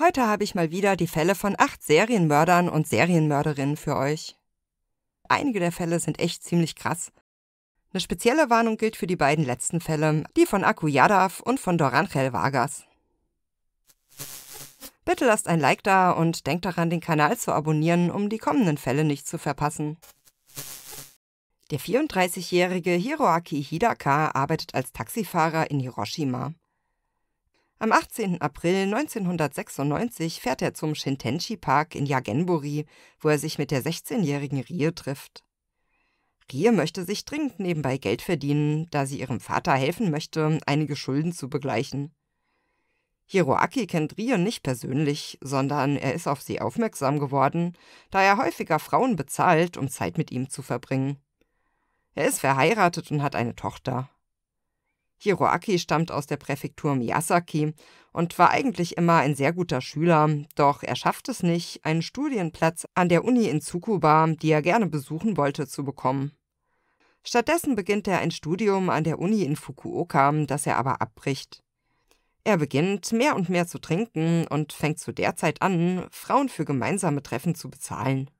Heute habe ich mal wieder die Fälle von acht Serienmördern und Serienmörderinnen für euch. Einige der Fälle sind echt ziemlich krass. Eine spezielle Warnung gilt für die beiden letzten Fälle, die von Aku Yadav und von Doranchel Vargas. Bitte lasst ein Like da und denkt daran, den Kanal zu abonnieren, um die kommenden Fälle nicht zu verpassen. Der 34-jährige Hiroaki Hidaka arbeitet als Taxifahrer in Hiroshima. Am 18. April 1996 fährt er zum Shintenshi-Park in Yagenburi, wo er sich mit der 16-jährigen Rie trifft. Rie möchte sich dringend nebenbei Geld verdienen, da sie ihrem Vater helfen möchte, einige Schulden zu begleichen. Hiroaki kennt Rie nicht persönlich, sondern er ist auf sie aufmerksam geworden, da er häufiger Frauen bezahlt, um Zeit mit ihm zu verbringen. Er ist verheiratet und hat eine Tochter. Hiroaki stammt aus der Präfektur Miyazaki und war eigentlich immer ein sehr guter Schüler, doch er schafft es nicht, einen Studienplatz an der Uni in Tsukuba, die er gerne besuchen wollte, zu bekommen. Stattdessen beginnt er ein Studium an der Uni in Fukuoka, das er aber abbricht. Er beginnt mehr und mehr zu trinken und fängt zu der Zeit an, Frauen für gemeinsame Treffen zu bezahlen.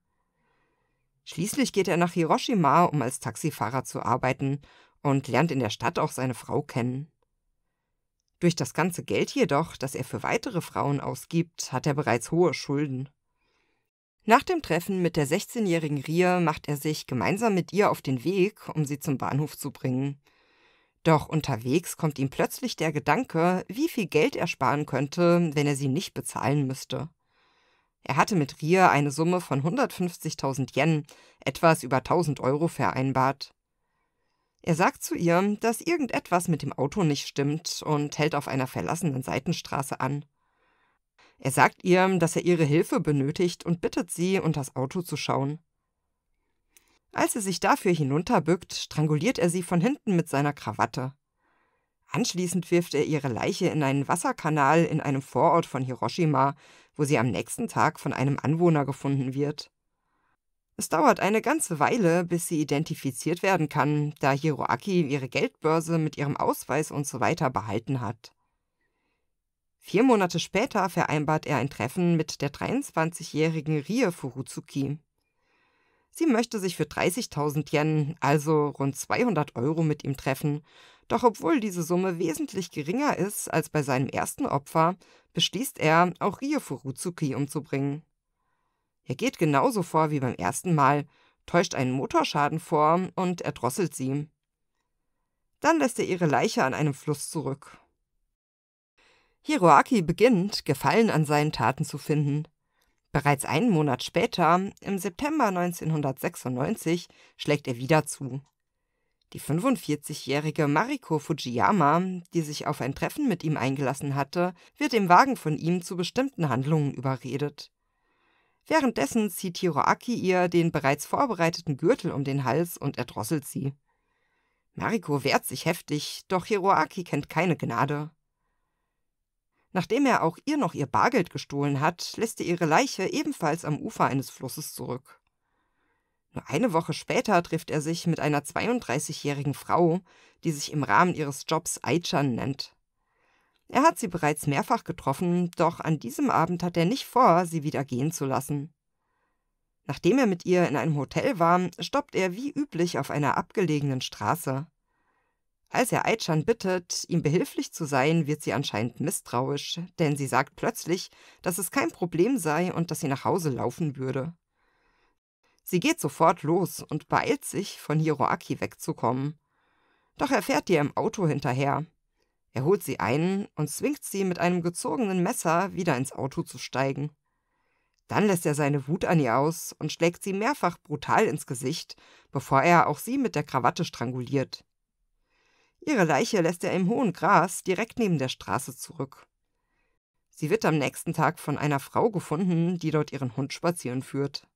Schließlich geht er nach Hiroshima, um als Taxifahrer zu arbeiten und lernt in der Stadt auch seine Frau kennen. Durch das ganze Geld jedoch, das er für weitere Frauen ausgibt, hat er bereits hohe Schulden. Nach dem Treffen mit der 16-jährigen Ria macht er sich gemeinsam mit ihr auf den Weg, um sie zum Bahnhof zu bringen. Doch unterwegs kommt ihm plötzlich der Gedanke, wie viel Geld er sparen könnte, wenn er sie nicht bezahlen müsste. Er hatte mit Ria eine Summe von 150.000 Yen, etwas über 1000 Euro vereinbart. Er sagt zu ihr, dass irgendetwas mit dem Auto nicht stimmt und hält auf einer verlassenen Seitenstraße an. Er sagt ihr, dass er ihre Hilfe benötigt und bittet sie, unter das Auto zu schauen. Als sie sich dafür hinunterbückt, stranguliert er sie von hinten mit seiner Krawatte. Anschließend wirft er ihre Leiche in einen Wasserkanal in einem Vorort von Hiroshima, wo sie am nächsten Tag von einem Anwohner gefunden wird. Es dauert eine ganze Weile, bis sie identifiziert werden kann, da Hiroaki ihre Geldbörse mit ihrem Ausweis und so weiter behalten hat. Vier Monate später vereinbart er ein Treffen mit der 23-jährigen Rie Furuzuki. Sie möchte sich für 30.000 Yen, also rund 200 Euro, mit ihm treffen. Doch obwohl diese Summe wesentlich geringer ist als bei seinem ersten Opfer, beschließt er, auch Rie Furuzuki umzubringen. Er geht genauso vor wie beim ersten Mal, täuscht einen Motorschaden vor und erdrosselt sie. Dann lässt er ihre Leiche an einem Fluss zurück. Hiroaki beginnt, Gefallen an seinen Taten zu finden. Bereits einen Monat später, im September 1996, schlägt er wieder zu. Die 45-jährige Mariko Fujiyama, die sich auf ein Treffen mit ihm eingelassen hatte, wird im Wagen von ihm zu bestimmten Handlungen überredet. Währenddessen zieht Hiroaki ihr den bereits vorbereiteten Gürtel um den Hals und erdrosselt sie. Mariko wehrt sich heftig, doch Hiroaki kennt keine Gnade. Nachdem er auch ihr noch ihr Bargeld gestohlen hat, lässt er ihre Leiche ebenfalls am Ufer eines Flusses zurück. Nur eine Woche später trifft er sich mit einer 32-jährigen Frau, die sich im Rahmen ihres Jobs Aichan nennt. Er hat sie bereits mehrfach getroffen, doch an diesem Abend hat er nicht vor, sie wieder gehen zu lassen. Nachdem er mit ihr in einem Hotel war, stoppt er wie üblich auf einer abgelegenen Straße. Als er Aichan bittet, ihm behilflich zu sein, wird sie anscheinend misstrauisch, denn sie sagt plötzlich, dass es kein Problem sei und dass sie nach Hause laufen würde. Sie geht sofort los und beeilt sich, von Hiroaki wegzukommen. Doch er fährt ihr im Auto hinterher. Er holt sie ein und zwingt sie mit einem gezogenen Messer wieder ins Auto zu steigen. Dann lässt er seine Wut an ihr aus und schlägt sie mehrfach brutal ins Gesicht, bevor er auch sie mit der Krawatte stranguliert. Ihre Leiche lässt er im hohen Gras direkt neben der Straße zurück. Sie wird am nächsten Tag von einer Frau gefunden, die dort ihren Hund spazieren führt.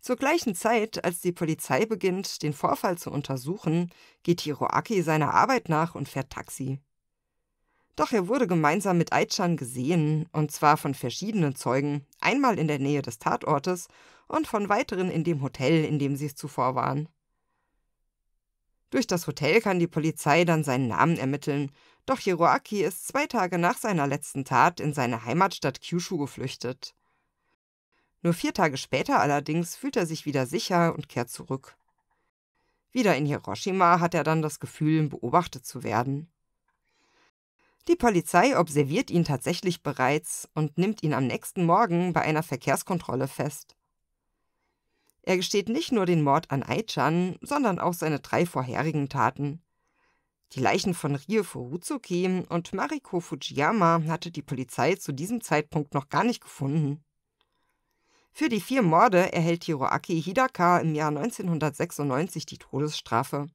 Zur gleichen Zeit, als die Polizei beginnt, den Vorfall zu untersuchen, geht Hiroaki seiner Arbeit nach und fährt Taxi. Doch er wurde gemeinsam mit Aichan gesehen, und zwar von verschiedenen Zeugen, einmal in der Nähe des Tatortes und von weiteren in dem Hotel, in dem sie zuvor waren. Durch das Hotel kann die Polizei dann seinen Namen ermitteln, doch Hiroaki ist zwei Tage nach seiner letzten Tat in seine Heimatstadt Kyushu geflüchtet. Nur vier Tage später allerdings fühlt er sich wieder sicher und kehrt zurück. Wieder in Hiroshima hat er dann das Gefühl, beobachtet zu werden. Die Polizei observiert ihn tatsächlich bereits und nimmt ihn am nächsten Morgen bei einer Verkehrskontrolle fest. Er gesteht nicht nur den Mord an Aichan, sondern auch seine drei vorherigen Taten. Die Leichen von Rie Furuzuki und Mariko Fujiyama hatte die Polizei zu diesem Zeitpunkt noch gar nicht gefunden. Für die vier Morde erhält Hiroaki Hidaka im Jahr 1996 die Todesstrafe.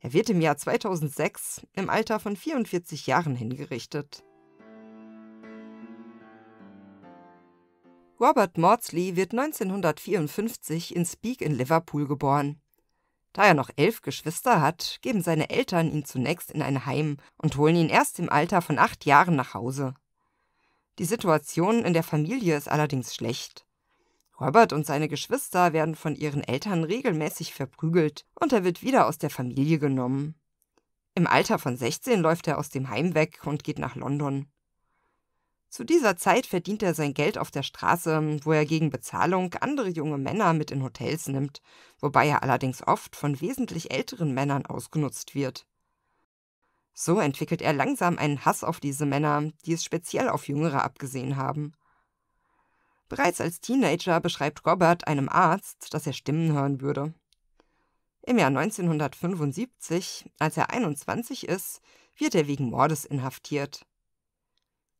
Er wird im Jahr 2006 im Alter von 44 Jahren hingerichtet. Robert Maudsley wird 1954 in Speak in Liverpool geboren. Da er noch elf Geschwister hat, geben seine Eltern ihn zunächst in ein Heim und holen ihn erst im Alter von acht Jahren nach Hause. Die Situation in der Familie ist allerdings schlecht. Robert und seine Geschwister werden von ihren Eltern regelmäßig verprügelt und er wird wieder aus der Familie genommen. Im Alter von 16 läuft er aus dem Heim weg und geht nach London. Zu dieser Zeit verdient er sein Geld auf der Straße, wo er gegen Bezahlung andere junge Männer mit in Hotels nimmt, wobei er allerdings oft von wesentlich älteren Männern ausgenutzt wird. So entwickelt er langsam einen Hass auf diese Männer, die es speziell auf Jüngere abgesehen haben. Bereits als Teenager beschreibt Robert einem Arzt, dass er Stimmen hören würde. Im Jahr 1975, als er 21 ist, wird er wegen Mordes inhaftiert.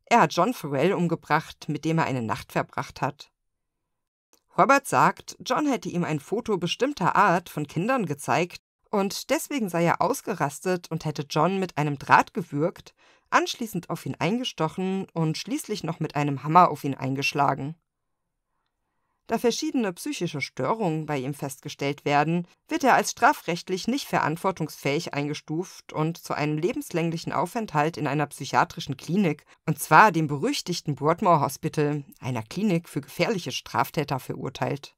Er hat John Farrell umgebracht, mit dem er eine Nacht verbracht hat. Robert sagt, John hätte ihm ein Foto bestimmter Art von Kindern gezeigt und deswegen sei er ausgerastet und hätte John mit einem Draht gewürgt, anschließend auf ihn eingestochen und schließlich noch mit einem Hammer auf ihn eingeschlagen. Da verschiedene psychische Störungen bei ihm festgestellt werden, wird er als strafrechtlich nicht verantwortungsfähig eingestuft und zu einem lebenslänglichen Aufenthalt in einer psychiatrischen Klinik, und zwar dem berüchtigten Broadmoor Hospital, einer Klinik für gefährliche Straftäter, verurteilt.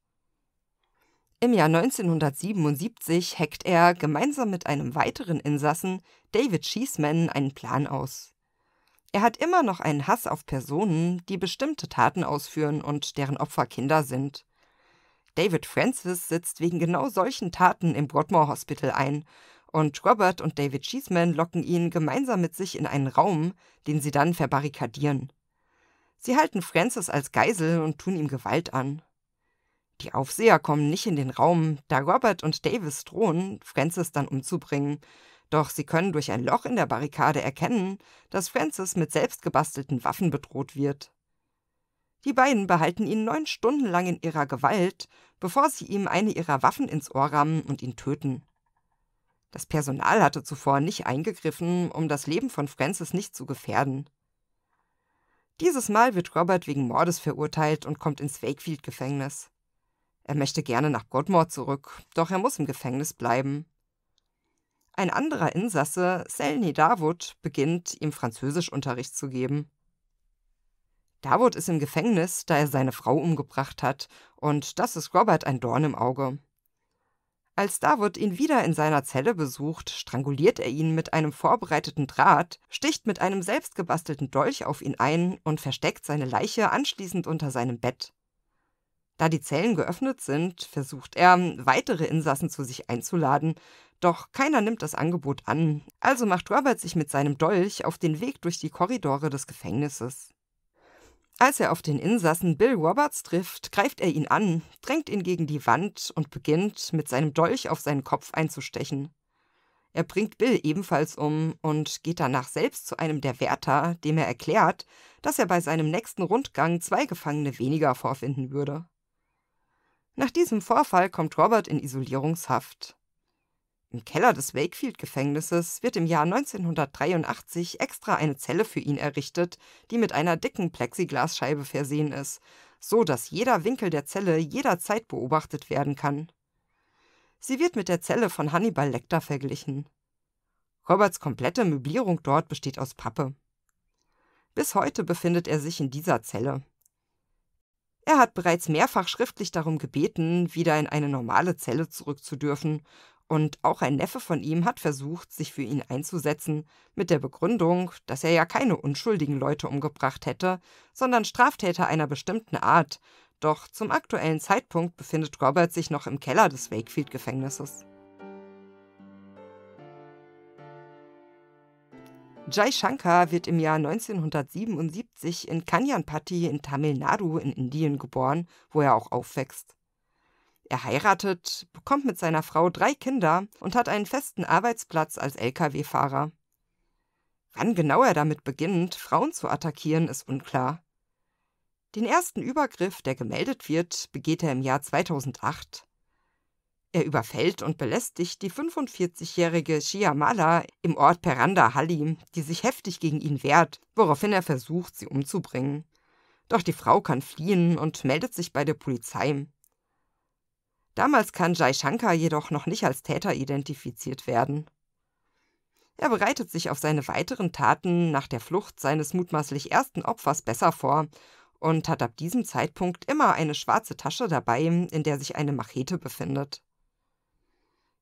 Im Jahr 1977 hackt er gemeinsam mit einem weiteren Insassen, David Sheesman, einen Plan aus. Er hat immer noch einen Hass auf Personen, die bestimmte Taten ausführen und deren Opfer Kinder sind. David Francis sitzt wegen genau solchen Taten im Broadmoor Hospital ein, und Robert und David Cheeseman locken ihn gemeinsam mit sich in einen Raum, den sie dann verbarrikadieren. Sie halten Francis als Geisel und tun ihm Gewalt an. Die Aufseher kommen nicht in den Raum, da Robert und Davis drohen, Francis dann umzubringen, doch sie können durch ein Loch in der Barrikade erkennen, dass Francis mit selbstgebastelten Waffen bedroht wird. Die beiden behalten ihn neun Stunden lang in ihrer Gewalt, bevor sie ihm eine ihrer Waffen ins Ohr rammen und ihn töten. Das Personal hatte zuvor nicht eingegriffen, um das Leben von Francis nicht zu gefährden. Dieses Mal wird Robert wegen Mordes verurteilt und kommt ins Wakefield-Gefängnis. Er möchte gerne nach Godmore zurück, doch er muss im Gefängnis bleiben. Ein anderer Insasse, Selni Davut, beginnt, ihm Französischunterricht zu geben. Davut ist im Gefängnis, da er seine Frau umgebracht hat, und das ist Robert ein Dorn im Auge. Als Davut ihn wieder in seiner Zelle besucht, stranguliert er ihn mit einem vorbereiteten Draht, sticht mit einem selbstgebastelten Dolch auf ihn ein und versteckt seine Leiche anschließend unter seinem Bett. Da die Zellen geöffnet sind, versucht er, weitere Insassen zu sich einzuladen, doch keiner nimmt das Angebot an, also macht Robert sich mit seinem Dolch auf den Weg durch die Korridore des Gefängnisses. Als er auf den Insassen Bill Roberts trifft, greift er ihn an, drängt ihn gegen die Wand und beginnt, mit seinem Dolch auf seinen Kopf einzustechen. Er bringt Bill ebenfalls um und geht danach selbst zu einem der Wärter, dem er erklärt, dass er bei seinem nächsten Rundgang zwei Gefangene weniger vorfinden würde. Nach diesem Vorfall kommt Robert in Isolierungshaft. Im Keller des Wakefield-Gefängnisses wird im Jahr 1983 extra eine Zelle für ihn errichtet, die mit einer dicken Plexiglasscheibe versehen ist, so dass jeder Winkel der Zelle jederzeit beobachtet werden kann. Sie wird mit der Zelle von Hannibal Lecter verglichen. Roberts komplette Möblierung dort besteht aus Pappe. Bis heute befindet er sich in dieser Zelle. Er hat bereits mehrfach schriftlich darum gebeten, wieder in eine normale Zelle zurückzudürfen, und auch ein Neffe von ihm hat versucht, sich für ihn einzusetzen, mit der Begründung, dass er ja keine unschuldigen Leute umgebracht hätte, sondern Straftäter einer bestimmten Art, doch zum aktuellen Zeitpunkt befindet Robert sich noch im Keller des Wakefield-Gefängnisses. Jai Shankar wird im Jahr 1977 in Kanyanpatti in Tamil Nadu in Indien geboren, wo er auch aufwächst. Er heiratet, bekommt mit seiner Frau drei Kinder und hat einen festen Arbeitsplatz als Lkw-Fahrer. Wann genau er damit beginnt, Frauen zu attackieren, ist unklar. Den ersten Übergriff, der gemeldet wird, begeht er im Jahr 2008. Er überfällt und belästigt die 45-jährige Shyamala im Ort Peranda Halli, die sich heftig gegen ihn wehrt, woraufhin er versucht, sie umzubringen. Doch die Frau kann fliehen und meldet sich bei der Polizei. Damals kann Jai Shankar jedoch noch nicht als Täter identifiziert werden. Er bereitet sich auf seine weiteren Taten nach der Flucht seines mutmaßlich ersten Opfers besser vor und hat ab diesem Zeitpunkt immer eine schwarze Tasche dabei, in der sich eine Machete befindet.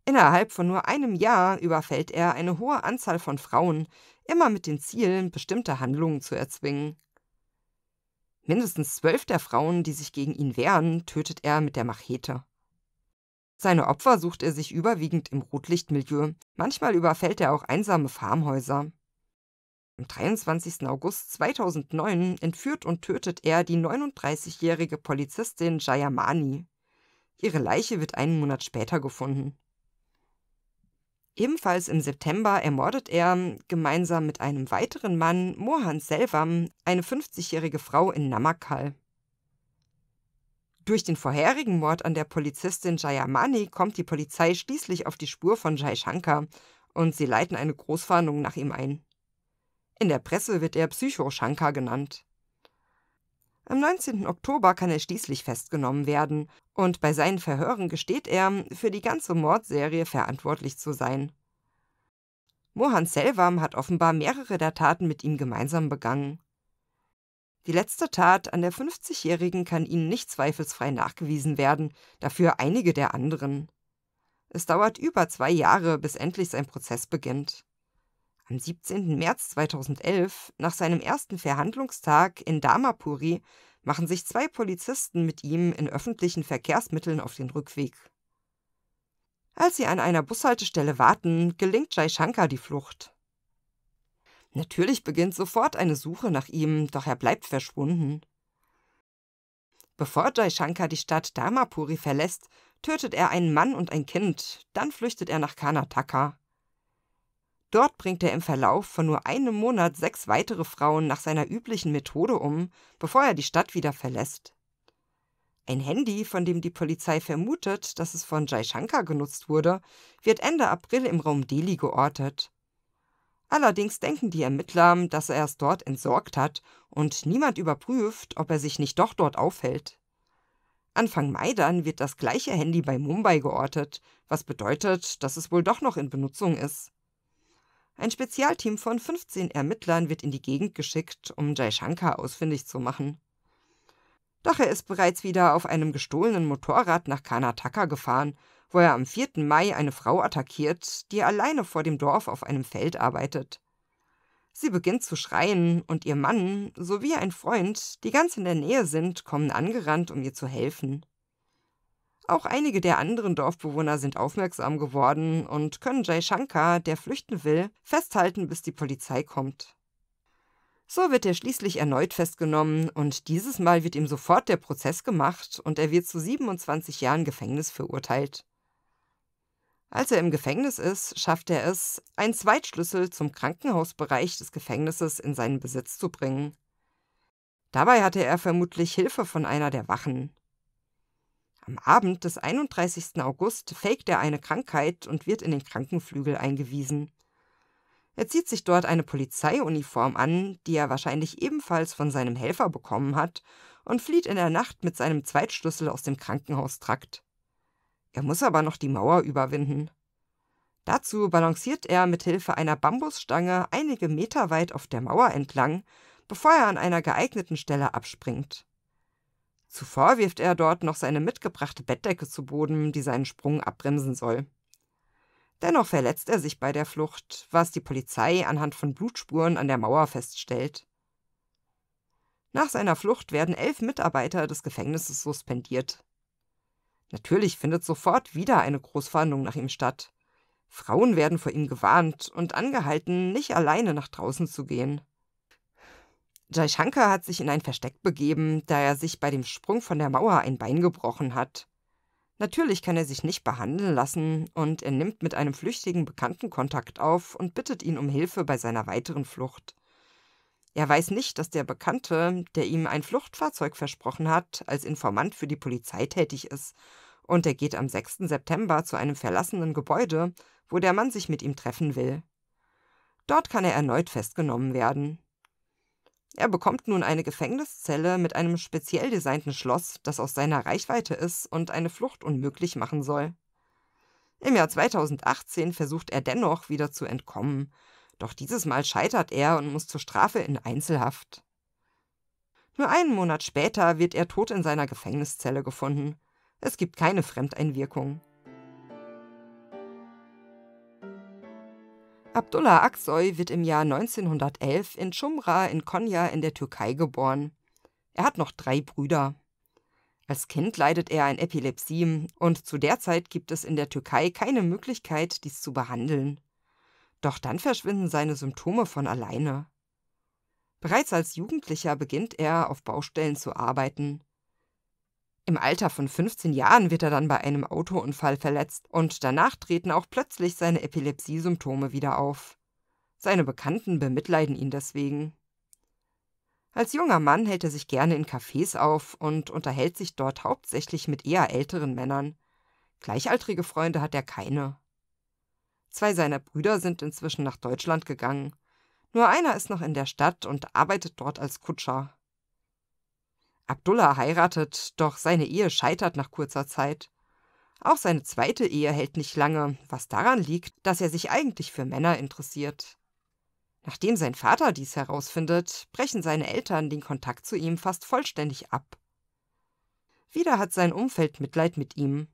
Innerhalb von nur einem Jahr überfällt er eine hohe Anzahl von Frauen, immer mit dem Ziel, bestimmte Handlungen zu erzwingen. Mindestens zwölf der Frauen, die sich gegen ihn wehren, tötet er mit der Machete. Seine Opfer sucht er sich überwiegend im Rotlichtmilieu, manchmal überfällt er auch einsame Farmhäuser. Am 23. August 2009 entführt und tötet er die 39-jährige Polizistin Jayamani. Ihre Leiche wird einen Monat später gefunden. Ebenfalls im September ermordet er gemeinsam mit einem weiteren Mann, Mohan Selvam, eine 50-jährige Frau in Namakkal. Durch den vorherigen Mord an der Polizistin Jayamani kommt die Polizei schließlich auf die Spur von Jai Shankar und sie leiten eine Großfahndung nach ihm ein. In der Presse wird er Psycho Shankar genannt. Am 19. Oktober kann er schließlich festgenommen werden und bei seinen Verhören gesteht er, für die ganze Mordserie verantwortlich zu sein. Mohan Selvam hat offenbar mehrere der Taten mit ihm gemeinsam begangen. Die letzte Tat an der 50-Jährigen kann ihnen nicht zweifelsfrei nachgewiesen werden, dafür einige der anderen. Es dauert über zwei Jahre, bis endlich sein Prozess beginnt am 17. März 2011, nach seinem ersten Verhandlungstag in Damapuri, machen sich zwei Polizisten mit ihm in öffentlichen Verkehrsmitteln auf den Rückweg. Als sie an einer Bushaltestelle warten, gelingt Jai Shankar die Flucht. Natürlich beginnt sofort eine Suche nach ihm, doch er bleibt verschwunden. Bevor Jai Shankar die Stadt Damapuri verlässt, tötet er einen Mann und ein Kind, dann flüchtet er nach Karnataka. Dort bringt er im Verlauf von nur einem Monat sechs weitere Frauen nach seiner üblichen Methode um, bevor er die Stadt wieder verlässt. Ein Handy, von dem die Polizei vermutet, dass es von Jai Shankar genutzt wurde, wird Ende April im Raum Delhi geortet. Allerdings denken die Ermittler, dass er es dort entsorgt hat und niemand überprüft, ob er sich nicht doch dort aufhält. Anfang Mai dann wird das gleiche Handy bei Mumbai geortet, was bedeutet, dass es wohl doch noch in Benutzung ist. Ein Spezialteam von 15 Ermittlern wird in die Gegend geschickt, um Jaishankar ausfindig zu machen. Doch er ist bereits wieder auf einem gestohlenen Motorrad nach Karnataka gefahren, wo er am 4. Mai eine Frau attackiert, die alleine vor dem Dorf auf einem Feld arbeitet. Sie beginnt zu schreien und ihr Mann sowie ein Freund, die ganz in der Nähe sind, kommen angerannt, um ihr zu helfen. Auch einige der anderen Dorfbewohner sind aufmerksam geworden und können Jay Shankar, der flüchten will, festhalten, bis die Polizei kommt. So wird er schließlich erneut festgenommen und dieses Mal wird ihm sofort der Prozess gemacht und er wird zu 27 Jahren Gefängnis verurteilt. Als er im Gefängnis ist, schafft er es, einen Zweitschlüssel zum Krankenhausbereich des Gefängnisses in seinen Besitz zu bringen. Dabei hatte er vermutlich Hilfe von einer der Wachen. Am Abend des 31. August faked er eine Krankheit und wird in den Krankenflügel eingewiesen. Er zieht sich dort eine Polizeiuniform an, die er wahrscheinlich ebenfalls von seinem Helfer bekommen hat, und flieht in der Nacht mit seinem Zweitschlüssel aus dem Krankenhaustrakt. Er muss aber noch die Mauer überwinden. Dazu balanciert er mit Hilfe einer Bambusstange einige Meter weit auf der Mauer entlang, bevor er an einer geeigneten Stelle abspringt. Zuvor wirft er dort noch seine mitgebrachte Bettdecke zu Boden, die seinen Sprung abbremsen soll. Dennoch verletzt er sich bei der Flucht, was die Polizei anhand von Blutspuren an der Mauer feststellt. Nach seiner Flucht werden elf Mitarbeiter des Gefängnisses suspendiert. Natürlich findet sofort wieder eine Großverhandlung nach ihm statt. Frauen werden vor ihm gewarnt und angehalten, nicht alleine nach draußen zu gehen. Jaishankar hat sich in ein Versteck begeben, da er sich bei dem Sprung von der Mauer ein Bein gebrochen hat. Natürlich kann er sich nicht behandeln lassen und er nimmt mit einem flüchtigen Bekannten Kontakt auf und bittet ihn um Hilfe bei seiner weiteren Flucht. Er weiß nicht, dass der Bekannte, der ihm ein Fluchtfahrzeug versprochen hat, als Informant für die Polizei tätig ist und er geht am 6. September zu einem verlassenen Gebäude, wo der Mann sich mit ihm treffen will. Dort kann er erneut festgenommen werden. Er bekommt nun eine Gefängniszelle mit einem speziell designten Schloss, das aus seiner Reichweite ist und eine Flucht unmöglich machen soll. Im Jahr 2018 versucht er dennoch wieder zu entkommen, doch dieses Mal scheitert er und muss zur Strafe in Einzelhaft. Nur einen Monat später wird er tot in seiner Gefängniszelle gefunden. Es gibt keine Fremdeinwirkung. Abdullah Aksoy wird im Jahr 1911 in Chumra in Konya in der Türkei geboren. Er hat noch drei Brüder. Als Kind leidet er an Epilepsie und zu der Zeit gibt es in der Türkei keine Möglichkeit, dies zu behandeln. Doch dann verschwinden seine Symptome von alleine. Bereits als Jugendlicher beginnt er, auf Baustellen zu arbeiten. Im Alter von 15 Jahren wird er dann bei einem Autounfall verletzt und danach treten auch plötzlich seine Epilepsiesymptome wieder auf. Seine Bekannten bemitleiden ihn deswegen. Als junger Mann hält er sich gerne in Cafés auf und unterhält sich dort hauptsächlich mit eher älteren Männern. Gleichaltrige Freunde hat er keine. Zwei seiner Brüder sind inzwischen nach Deutschland gegangen. Nur einer ist noch in der Stadt und arbeitet dort als Kutscher. Abdullah heiratet, doch seine Ehe scheitert nach kurzer Zeit. Auch seine zweite Ehe hält nicht lange, was daran liegt, dass er sich eigentlich für Männer interessiert. Nachdem sein Vater dies herausfindet, brechen seine Eltern den Kontakt zu ihm fast vollständig ab. Wieder hat sein Umfeld Mitleid mit ihm.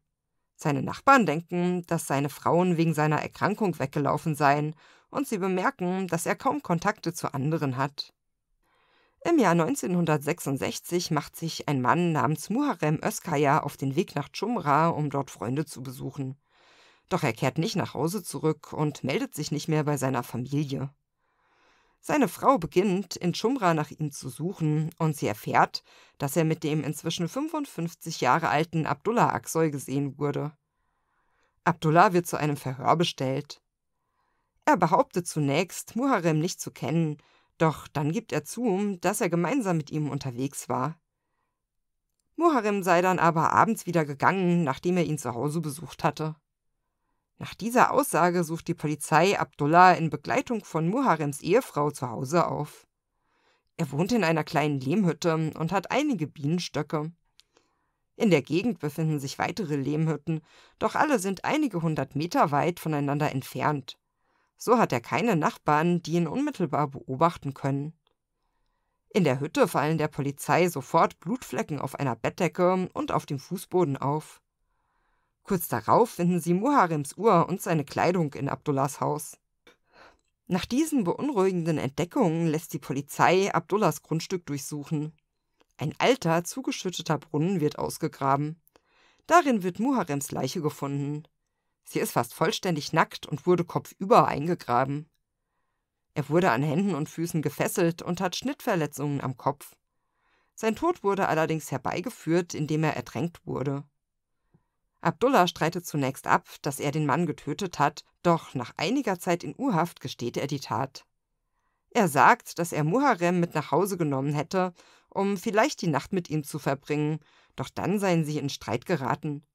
Seine Nachbarn denken, dass seine Frauen wegen seiner Erkrankung weggelaufen seien, und sie bemerken, dass er kaum Kontakte zu anderen hat. Im Jahr 1966 macht sich ein Mann namens Muharrem Özkaya auf den Weg nach Chumra, um dort Freunde zu besuchen. Doch er kehrt nicht nach Hause zurück und meldet sich nicht mehr bei seiner Familie. Seine Frau beginnt, in Chumra nach ihm zu suchen, und sie erfährt, dass er mit dem inzwischen 55 Jahre alten Abdullah Aksoy gesehen wurde. Abdullah wird zu einem Verhör bestellt. Er behauptet zunächst, Muharrem nicht zu kennen, doch dann gibt er zu, dass er gemeinsam mit ihm unterwegs war. Muharrem sei dann aber abends wieder gegangen, nachdem er ihn zu Hause besucht hatte. Nach dieser Aussage sucht die Polizei Abdullah in Begleitung von Muharrems Ehefrau zu Hause auf. Er wohnt in einer kleinen Lehmhütte und hat einige Bienenstöcke. In der Gegend befinden sich weitere Lehmhütten, doch alle sind einige hundert Meter weit voneinander entfernt. So hat er keine Nachbarn, die ihn unmittelbar beobachten können. In der Hütte fallen der Polizei sofort Blutflecken auf einer Bettdecke und auf dem Fußboden auf. Kurz darauf finden sie Muharims Uhr und seine Kleidung in Abdullahs Haus. Nach diesen beunruhigenden Entdeckungen lässt die Polizei Abdullahs Grundstück durchsuchen. Ein alter, zugeschütteter Brunnen wird ausgegraben. Darin wird Muharems Leiche gefunden. Sie ist fast vollständig nackt und wurde kopfüber eingegraben. Er wurde an Händen und Füßen gefesselt und hat Schnittverletzungen am Kopf. Sein Tod wurde allerdings herbeigeführt, indem er ertränkt wurde. Abdullah streitet zunächst ab, dass er den Mann getötet hat, doch nach einiger Zeit in Urhaft gesteht er die Tat. Er sagt, dass er Muharrem mit nach Hause genommen hätte, um vielleicht die Nacht mit ihm zu verbringen, doch dann seien sie in Streit geraten.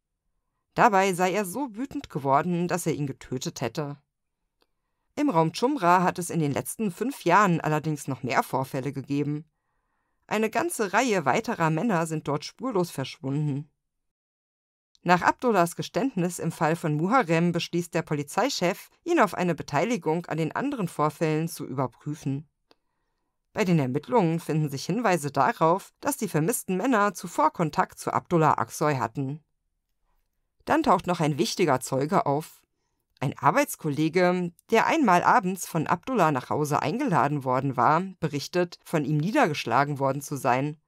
Dabei sei er so wütend geworden, dass er ihn getötet hätte. Im Raum Chumra hat es in den letzten fünf Jahren allerdings noch mehr Vorfälle gegeben. Eine ganze Reihe weiterer Männer sind dort spurlos verschwunden. Nach Abdullahs Geständnis im Fall von Muharrem beschließt der Polizeichef, ihn auf eine Beteiligung an den anderen Vorfällen zu überprüfen. Bei den Ermittlungen finden sich Hinweise darauf, dass die vermissten Männer zuvor Kontakt zu Abdullah Aksoy hatten. Dann taucht noch ein wichtiger Zeuge auf. Ein Arbeitskollege, der einmal abends von Abdullah nach Hause eingeladen worden war, berichtet, von ihm niedergeschlagen worden zu sein.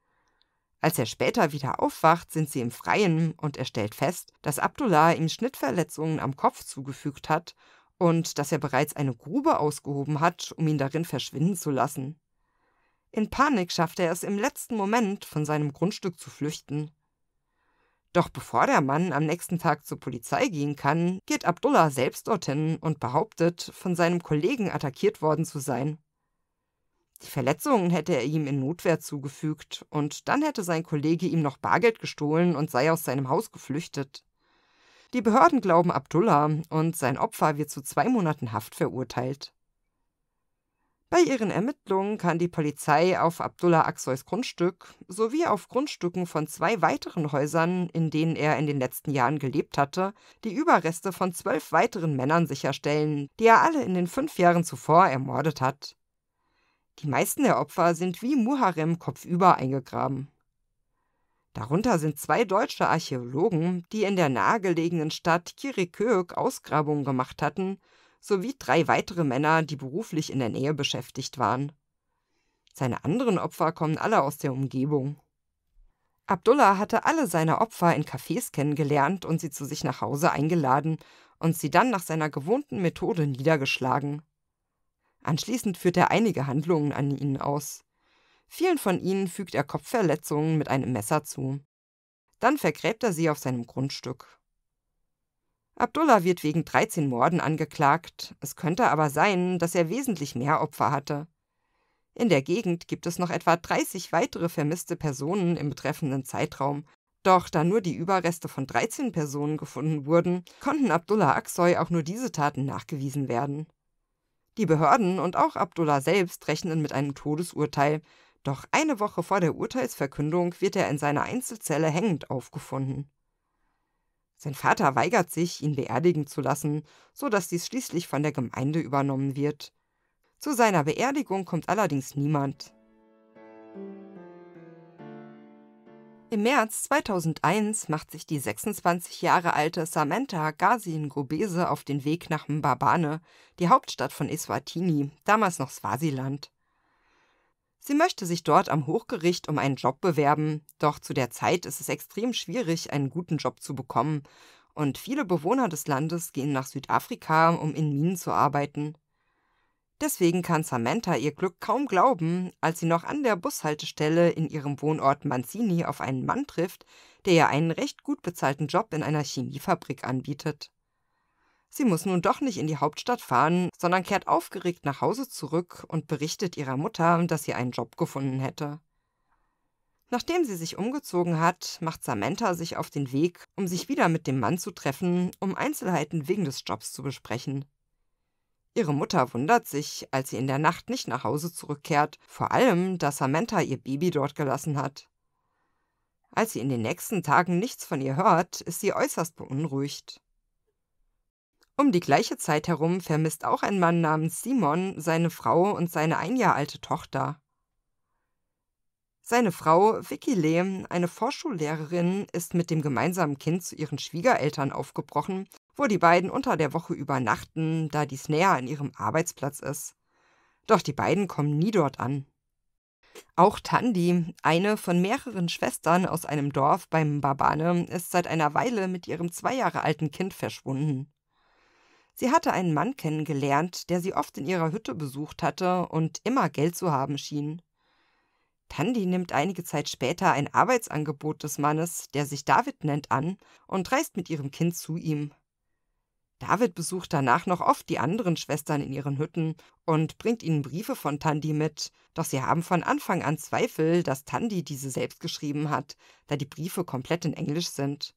Als er später wieder aufwacht, sind sie im Freien und er stellt fest, dass Abdullah ihm Schnittverletzungen am Kopf zugefügt hat und dass er bereits eine Grube ausgehoben hat, um ihn darin verschwinden zu lassen. In Panik schafft er es im letzten Moment, von seinem Grundstück zu flüchten. Doch bevor der Mann am nächsten Tag zur Polizei gehen kann, geht Abdullah selbst dorthin und behauptet, von seinem Kollegen attackiert worden zu sein. Die Verletzungen hätte er ihm in Notwehr zugefügt, und dann hätte sein Kollege ihm noch Bargeld gestohlen und sei aus seinem Haus geflüchtet. Die Behörden glauben Abdullah und sein Opfer wird zu zwei Monaten Haft verurteilt. Bei ihren Ermittlungen kann die Polizei auf Abdullah Axois Grundstück sowie auf Grundstücken von zwei weiteren Häusern, in denen er in den letzten Jahren gelebt hatte, die Überreste von zwölf weiteren Männern sicherstellen, die er alle in den fünf Jahren zuvor ermordet hat. Die meisten der Opfer sind wie Muharem kopfüber eingegraben. Darunter sind zwei deutsche Archäologen, die in der nahegelegenen Stadt Kirikök Ausgrabungen gemacht hatten sowie drei weitere Männer, die beruflich in der Nähe beschäftigt waren. Seine anderen Opfer kommen alle aus der Umgebung. Abdullah hatte alle seine Opfer in Cafés kennengelernt und sie zu sich nach Hause eingeladen und sie dann nach seiner gewohnten Methode niedergeschlagen. Anschließend führt er einige Handlungen an ihnen aus. Vielen von ihnen fügt er Kopfverletzungen mit einem Messer zu. Dann vergräbt er sie auf seinem Grundstück. Abdullah wird wegen 13 Morden angeklagt, es könnte aber sein, dass er wesentlich mehr Opfer hatte. In der Gegend gibt es noch etwa 30 weitere vermisste Personen im betreffenden Zeitraum. Doch da nur die Überreste von 13 Personen gefunden wurden, konnten Abdullah Aksoy auch nur diese Taten nachgewiesen werden. Die Behörden und auch Abdullah selbst rechnen mit einem Todesurteil, doch eine Woche vor der Urteilsverkündung wird er in seiner Einzelzelle hängend aufgefunden. Sein Vater weigert sich, ihn beerdigen zu lassen, so dass dies schließlich von der Gemeinde übernommen wird. Zu seiner Beerdigung kommt allerdings niemand. Im März 2001 macht sich die 26 Jahre alte Samantha Gazin Gobese auf den Weg nach Mbabane, die Hauptstadt von Eswatini, damals noch Swasiland. Sie möchte sich dort am Hochgericht um einen Job bewerben, doch zu der Zeit ist es extrem schwierig, einen guten Job zu bekommen, und viele Bewohner des Landes gehen nach Südafrika, um in Minen zu arbeiten. Deswegen kann Samantha ihr Glück kaum glauben, als sie noch an der Bushaltestelle in ihrem Wohnort Manzini auf einen Mann trifft, der ihr einen recht gut bezahlten Job in einer Chemiefabrik anbietet. Sie muss nun doch nicht in die Hauptstadt fahren, sondern kehrt aufgeregt nach Hause zurück und berichtet ihrer Mutter, dass sie einen Job gefunden hätte. Nachdem sie sich umgezogen hat, macht Samantha sich auf den Weg, um sich wieder mit dem Mann zu treffen, um Einzelheiten wegen des Jobs zu besprechen. Ihre Mutter wundert sich, als sie in der Nacht nicht nach Hause zurückkehrt, vor allem, dass Samantha ihr Baby dort gelassen hat. Als sie in den nächsten Tagen nichts von ihr hört, ist sie äußerst beunruhigt. Um die gleiche Zeit herum vermisst auch ein Mann namens Simon seine Frau und seine ein Jahr alte Tochter. Seine Frau, Vicky Lehm, eine Vorschullehrerin, ist mit dem gemeinsamen Kind zu ihren Schwiegereltern aufgebrochen, wo die beiden unter der Woche übernachten, da dies näher an ihrem Arbeitsplatz ist. Doch die beiden kommen nie dort an. Auch Tandi, eine von mehreren Schwestern aus einem Dorf beim Babane, ist seit einer Weile mit ihrem zwei Jahre alten Kind verschwunden. Sie hatte einen Mann kennengelernt, der sie oft in ihrer Hütte besucht hatte und immer Geld zu haben schien. Tandy nimmt einige Zeit später ein Arbeitsangebot des Mannes, der sich David nennt, an und reist mit ihrem Kind zu ihm. David besucht danach noch oft die anderen Schwestern in ihren Hütten und bringt ihnen Briefe von Tandy mit, doch sie haben von Anfang an Zweifel, dass Tandy diese selbst geschrieben hat, da die Briefe komplett in Englisch sind.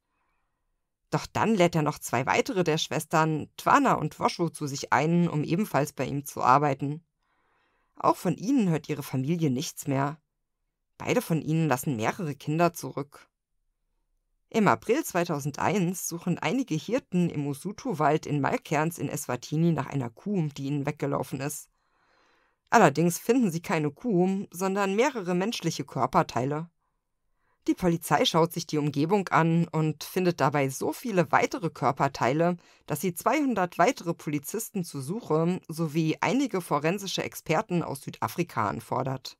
Doch dann lädt er noch zwei weitere der Schwestern, Twana und Woshu, zu sich ein, um ebenfalls bei ihm zu arbeiten. Auch von ihnen hört ihre Familie nichts mehr. Beide von ihnen lassen mehrere Kinder zurück. Im April 2001 suchen einige Hirten im Usutu-Wald in Malkerns in Eswatini nach einer Kuh, die ihnen weggelaufen ist. Allerdings finden sie keine Kuh, sondern mehrere menschliche Körperteile. Die Polizei schaut sich die Umgebung an und findet dabei so viele weitere Körperteile, dass sie 200 weitere Polizisten zur Suche sowie einige forensische Experten aus Südafrika anfordert.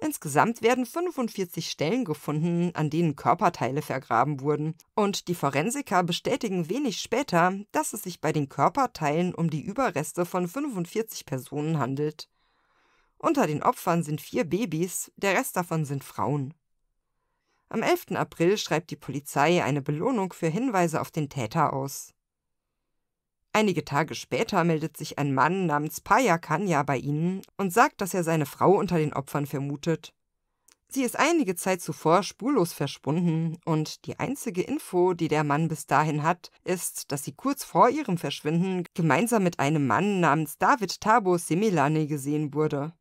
Insgesamt werden 45 Stellen gefunden, an denen Körperteile vergraben wurden, und die Forensiker bestätigen wenig später, dass es sich bei den Körperteilen um die Überreste von 45 Personen handelt. Unter den Opfern sind vier Babys, der Rest davon sind Frauen. Am 11. April schreibt die Polizei eine Belohnung für Hinweise auf den Täter aus. Einige Tage später meldet sich ein Mann namens Paya Kanya bei ihnen und sagt, dass er seine Frau unter den Opfern vermutet. Sie ist einige Zeit zuvor spurlos verschwunden und die einzige Info, die der Mann bis dahin hat, ist, dass sie kurz vor ihrem Verschwinden gemeinsam mit einem Mann namens David Tabo Semilane gesehen wurde.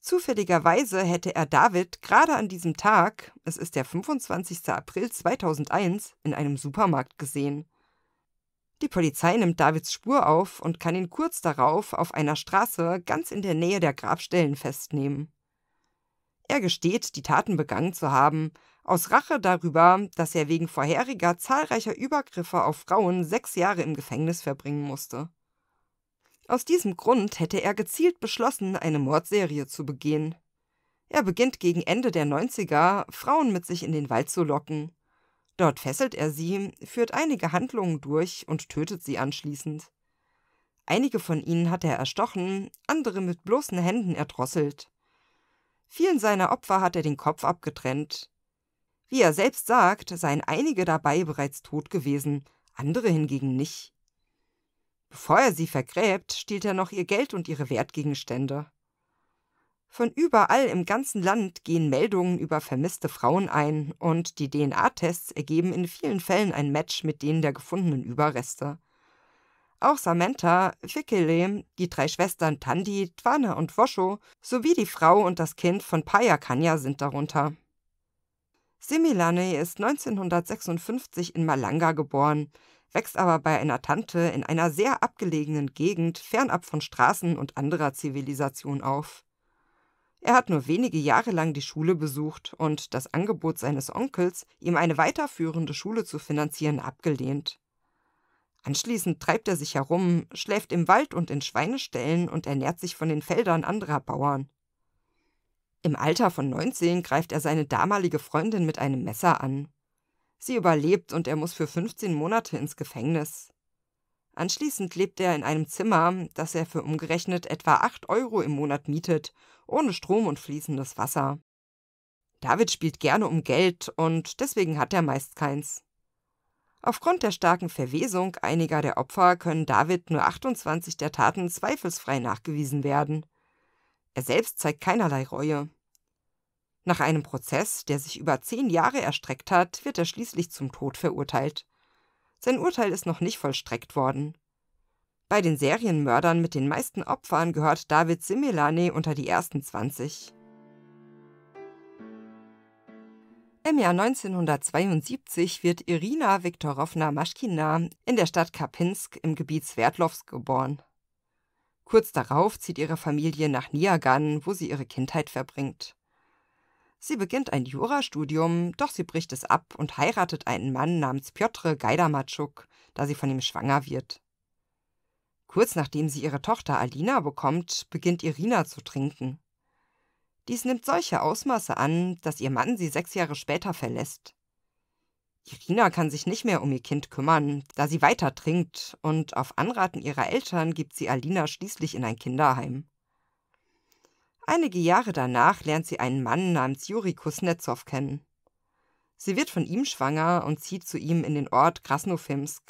Zufälligerweise hätte er David gerade an diesem Tag, es ist der 25. April 2001, in einem Supermarkt gesehen. Die Polizei nimmt Davids Spur auf und kann ihn kurz darauf auf einer Straße ganz in der Nähe der Grabstellen festnehmen. Er gesteht, die Taten begangen zu haben, aus Rache darüber, dass er wegen vorheriger zahlreicher Übergriffe auf Frauen sechs Jahre im Gefängnis verbringen musste. Aus diesem Grund hätte er gezielt beschlossen, eine Mordserie zu begehen. Er beginnt gegen Ende der 90er, Frauen mit sich in den Wald zu locken. Dort fesselt er sie, führt einige Handlungen durch und tötet sie anschließend. Einige von ihnen hat er erstochen, andere mit bloßen Händen erdrosselt. Vielen seiner Opfer hat er den Kopf abgetrennt. Wie er selbst sagt, seien einige dabei bereits tot gewesen, andere hingegen nicht. Bevor er sie vergräbt, stiehlt er noch ihr Geld und ihre Wertgegenstände. Von überall im ganzen Land gehen Meldungen über vermisste Frauen ein und die DNA-Tests ergeben in vielen Fällen ein Match mit denen der gefundenen Überreste. Auch Samantha, Fikile, die drei Schwestern Tandi, Twana und Wosho sowie die Frau und das Kind von Paya Kanya sind darunter. Similane ist 1956 in Malanga geboren, wächst aber bei einer Tante in einer sehr abgelegenen Gegend fernab von Straßen und anderer Zivilisation auf. Er hat nur wenige Jahre lang die Schule besucht und das Angebot seines Onkels, ihm eine weiterführende Schule zu finanzieren, abgelehnt. Anschließend treibt er sich herum, schläft im Wald und in Schweineställen und ernährt sich von den Feldern anderer Bauern. Im Alter von 19 greift er seine damalige Freundin mit einem Messer an. Sie überlebt und er muss für 15 Monate ins Gefängnis. Anschließend lebt er in einem Zimmer, das er für umgerechnet etwa 8 Euro im Monat mietet, ohne Strom und fließendes Wasser. David spielt gerne um Geld und deswegen hat er meist keins. Aufgrund der starken Verwesung einiger der Opfer können David nur 28 der Taten zweifelsfrei nachgewiesen werden. Er selbst zeigt keinerlei Reue. Nach einem Prozess, der sich über zehn Jahre erstreckt hat, wird er schließlich zum Tod verurteilt. Sein Urteil ist noch nicht vollstreckt worden. Bei den Serienmördern mit den meisten Opfern gehört David Similani unter die ersten 20. Im Jahr 1972 wird Irina Viktorowna Maschkina in der Stadt Kapinsk im Gebiet Sverdlovsk geboren. Kurz darauf zieht ihre Familie nach Niagan, wo sie ihre Kindheit verbringt. Sie beginnt ein Jurastudium, doch sie bricht es ab und heiratet einen Mann namens Piotr Gajdamatschuk, da sie von ihm schwanger wird. Kurz nachdem sie ihre Tochter Alina bekommt, beginnt Irina zu trinken. Dies nimmt solche Ausmaße an, dass ihr Mann sie sechs Jahre später verlässt. Irina kann sich nicht mehr um ihr Kind kümmern, da sie weiter trinkt, und auf Anraten ihrer Eltern gibt sie Alina schließlich in ein Kinderheim. Einige Jahre danach lernt sie einen Mann namens Juri Kuznetsov kennen. Sie wird von ihm schwanger und zieht zu ihm in den Ort Krasnofimsk.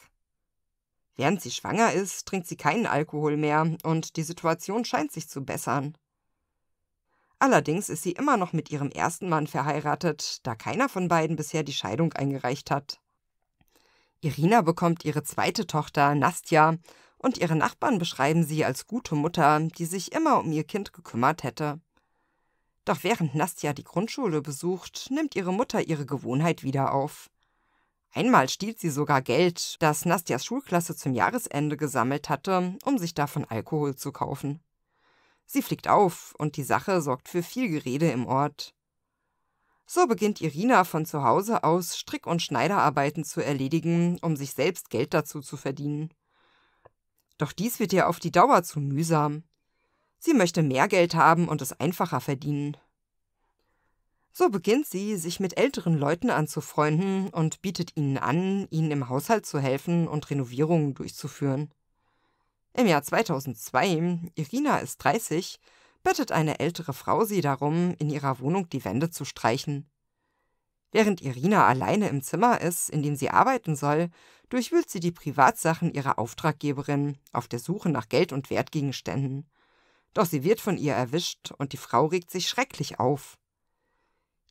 Während sie schwanger ist, trinkt sie keinen Alkohol mehr und die Situation scheint sich zu bessern. Allerdings ist sie immer noch mit ihrem ersten Mann verheiratet, da keiner von beiden bisher die Scheidung eingereicht hat. Irina bekommt ihre zweite Tochter Nastja und ihre Nachbarn beschreiben sie als gute Mutter, die sich immer um ihr Kind gekümmert hätte. Doch während Nastja die Grundschule besucht, nimmt ihre Mutter ihre Gewohnheit wieder auf. Einmal stiehlt sie sogar Geld, das Nastjas Schulklasse zum Jahresende gesammelt hatte, um sich davon Alkohol zu kaufen. Sie fliegt auf und die Sache sorgt für viel Gerede im Ort. So beginnt Irina von zu Hause aus Strick- und Schneiderarbeiten zu erledigen, um sich selbst Geld dazu zu verdienen. Doch dies wird ihr auf die Dauer zu mühsam. Sie möchte mehr Geld haben und es einfacher verdienen. So beginnt sie, sich mit älteren Leuten anzufreunden und bietet ihnen an, ihnen im Haushalt zu helfen und Renovierungen durchzuführen. Im Jahr 2002, Irina ist 30, bittet eine ältere Frau sie darum, in ihrer Wohnung die Wände zu streichen. Während Irina alleine im Zimmer ist, in dem sie arbeiten soll, durchwühlt sie die Privatsachen ihrer Auftraggeberin auf der Suche nach Geld und Wertgegenständen. Doch sie wird von ihr erwischt und die Frau regt sich schrecklich auf.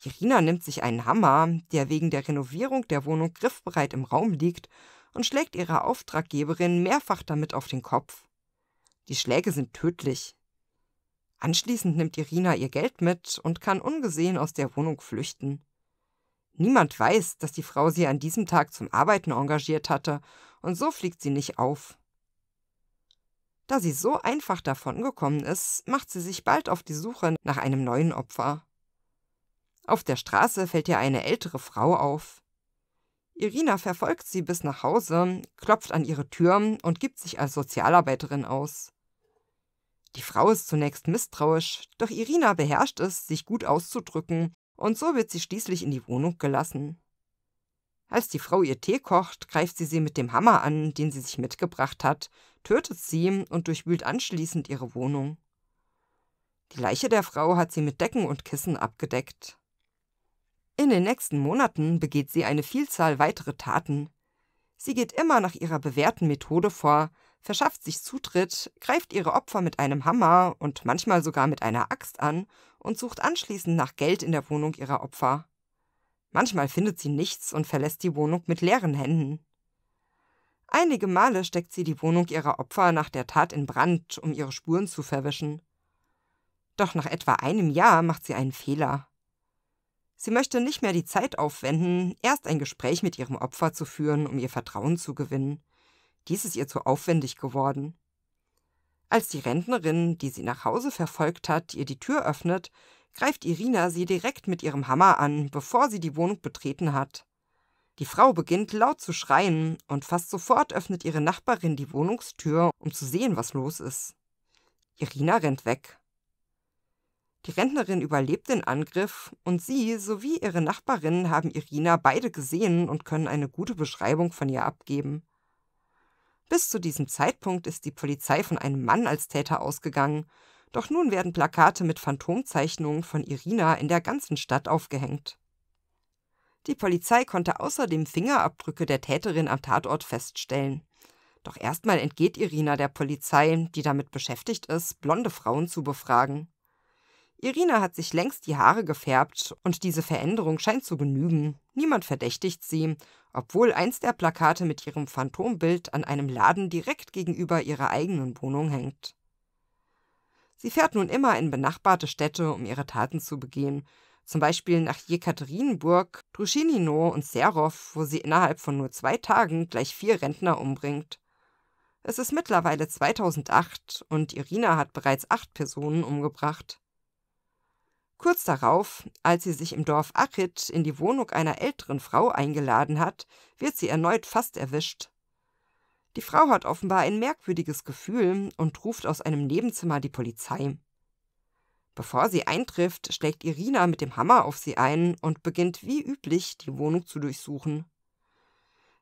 Irina nimmt sich einen Hammer, der wegen der Renovierung der Wohnung griffbereit im Raum liegt, und schlägt ihrer Auftraggeberin mehrfach damit auf den Kopf. Die Schläge sind tödlich. Anschließend nimmt Irina ihr Geld mit und kann ungesehen aus der Wohnung flüchten. Niemand weiß, dass die Frau sie an diesem Tag zum Arbeiten engagiert hatte, und so fliegt sie nicht auf. Da sie so einfach davongekommen ist, macht sie sich bald auf die Suche nach einem neuen Opfer. Auf der Straße fällt ihr eine ältere Frau auf. Irina verfolgt sie bis nach Hause, klopft an ihre Tür und gibt sich als Sozialarbeiterin aus. Die Frau ist zunächst misstrauisch, doch Irina beherrscht es, sich gut auszudrücken und so wird sie schließlich in die Wohnung gelassen. Als die Frau ihr Tee kocht, greift sie sie mit dem Hammer an, den sie sich mitgebracht hat, tötet sie und durchwühlt anschließend ihre Wohnung. Die Leiche der Frau hat sie mit Decken und Kissen abgedeckt. In den nächsten Monaten begeht sie eine Vielzahl weitere Taten. Sie geht immer nach ihrer bewährten Methode vor, verschafft sich Zutritt, greift ihre Opfer mit einem Hammer und manchmal sogar mit einer Axt an und sucht anschließend nach Geld in der Wohnung ihrer Opfer. Manchmal findet sie nichts und verlässt die Wohnung mit leeren Händen. Einige Male steckt sie die Wohnung ihrer Opfer nach der Tat in Brand, um ihre Spuren zu verwischen. Doch nach etwa einem Jahr macht sie einen Fehler. Sie möchte nicht mehr die Zeit aufwenden, erst ein Gespräch mit ihrem Opfer zu führen, um ihr Vertrauen zu gewinnen. Dies ist ihr zu aufwendig geworden. Als die Rentnerin, die sie nach Hause verfolgt hat, ihr die Tür öffnet, greift Irina sie direkt mit ihrem Hammer an, bevor sie die Wohnung betreten hat. Die Frau beginnt laut zu schreien und fast sofort öffnet ihre Nachbarin die Wohnungstür, um zu sehen, was los ist. Irina rennt weg. Die Rentnerin überlebt den Angriff und sie sowie ihre Nachbarin haben Irina beide gesehen und können eine gute Beschreibung von ihr abgeben. Bis zu diesem Zeitpunkt ist die Polizei von einem Mann als Täter ausgegangen, doch nun werden Plakate mit Phantomzeichnungen von Irina in der ganzen Stadt aufgehängt. Die Polizei konnte außerdem Fingerabdrücke der Täterin am Tatort feststellen. Doch erstmal entgeht Irina der Polizei, die damit beschäftigt ist, blonde Frauen zu befragen. Irina hat sich längst die Haare gefärbt und diese Veränderung scheint zu genügen. Niemand verdächtigt sie, obwohl eins der Plakate mit ihrem Phantombild an einem Laden direkt gegenüber ihrer eigenen Wohnung hängt. Sie fährt nun immer in benachbarte Städte, um ihre Taten zu begehen, zum Beispiel nach Jekaterinburg, Druschinino und Serow, wo sie innerhalb von nur zwei Tagen gleich vier Rentner umbringt. Es ist mittlerweile 2008 und Irina hat bereits acht Personen umgebracht. Kurz darauf, als sie sich im Dorf Achit in die Wohnung einer älteren Frau eingeladen hat, wird sie erneut fast erwischt. Die Frau hat offenbar ein merkwürdiges Gefühl und ruft aus einem Nebenzimmer die Polizei. Bevor sie eintrifft, schlägt Irina mit dem Hammer auf sie ein und beginnt wie üblich die Wohnung zu durchsuchen.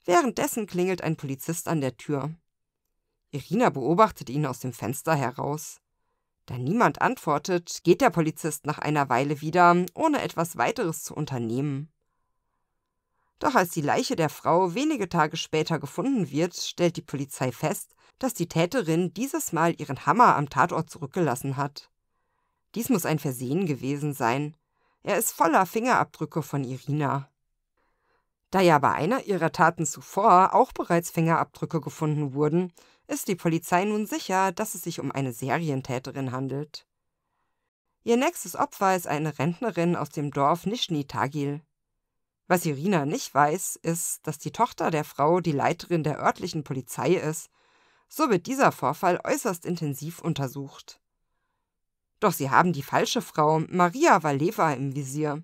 Währenddessen klingelt ein Polizist an der Tür. Irina beobachtet ihn aus dem Fenster heraus. Da niemand antwortet, geht der Polizist nach einer Weile wieder, ohne etwas weiteres zu unternehmen. Doch als die Leiche der Frau wenige Tage später gefunden wird, stellt die Polizei fest, dass die Täterin dieses Mal ihren Hammer am Tatort zurückgelassen hat. Dies muss ein Versehen gewesen sein. Er ist voller Fingerabdrücke von Irina. Da ja bei einer ihrer Taten zuvor auch bereits Fingerabdrücke gefunden wurden, ist die Polizei nun sicher, dass es sich um eine Serientäterin handelt. Ihr nächstes Opfer ist eine Rentnerin aus dem Dorf Nischni Tagil. Was Irina nicht weiß, ist, dass die Tochter der Frau die Leiterin der örtlichen Polizei ist. So wird dieser Vorfall äußerst intensiv untersucht. Doch sie haben die falsche Frau, Maria Valeva, im Visier.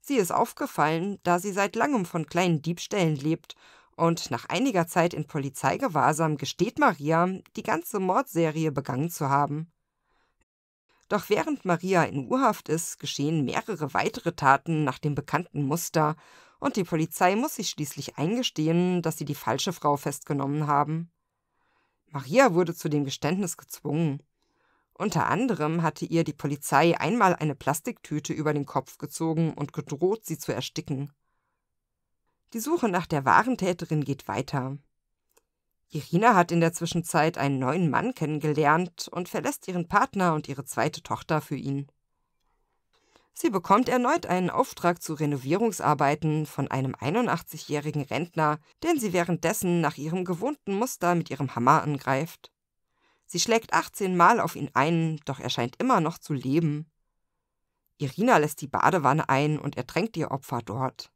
Sie ist aufgefallen, da sie seit langem von kleinen Diebstählen lebt und nach einiger Zeit in Polizeigewahrsam gesteht Maria, die ganze Mordserie begangen zu haben. Doch während Maria in Urhaft ist, geschehen mehrere weitere Taten nach dem bekannten Muster, und die Polizei muss sich schließlich eingestehen, dass sie die falsche Frau festgenommen haben. Maria wurde zu dem Geständnis gezwungen. Unter anderem hatte ihr die Polizei einmal eine Plastiktüte über den Kopf gezogen und gedroht, sie zu ersticken. Die Suche nach der wahren Täterin geht weiter. Irina hat in der Zwischenzeit einen neuen Mann kennengelernt und verlässt ihren Partner und ihre zweite Tochter für ihn. Sie bekommt erneut einen Auftrag zu Renovierungsarbeiten von einem 81-jährigen Rentner, den sie währenddessen nach ihrem gewohnten Muster mit ihrem Hammer angreift. Sie schlägt 18 Mal auf ihn ein, doch er scheint immer noch zu leben. Irina lässt die Badewanne ein und ertränkt ihr Opfer dort.